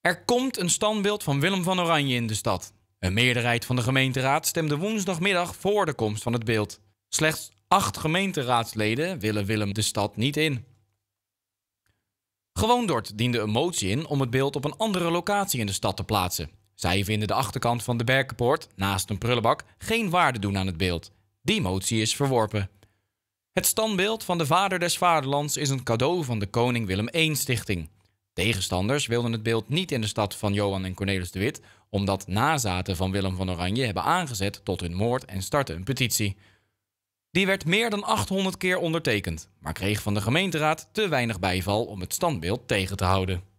Er komt een standbeeld van Willem van Oranje in de stad. Een meerderheid van de gemeenteraad stemde woensdagmiddag voor de komst van het beeld. Slechts acht gemeenteraadsleden willen Willem de stad niet in. dort diende een motie in om het beeld op een andere locatie in de stad te plaatsen. Zij vinden de achterkant van de Berkenpoort, naast een prullenbak, geen waarde doen aan het beeld. Die motie is verworpen. Het standbeeld van de Vader des Vaderlands is een cadeau van de Koning Willem I-stichting. Tegenstanders wilden het beeld niet in de stad van Johan en Cornelis de Wit, omdat nazaten van Willem van Oranje hebben aangezet tot hun moord en startten een petitie. Die werd meer dan 800 keer ondertekend, maar kreeg van de gemeenteraad te weinig bijval om het standbeeld tegen te houden.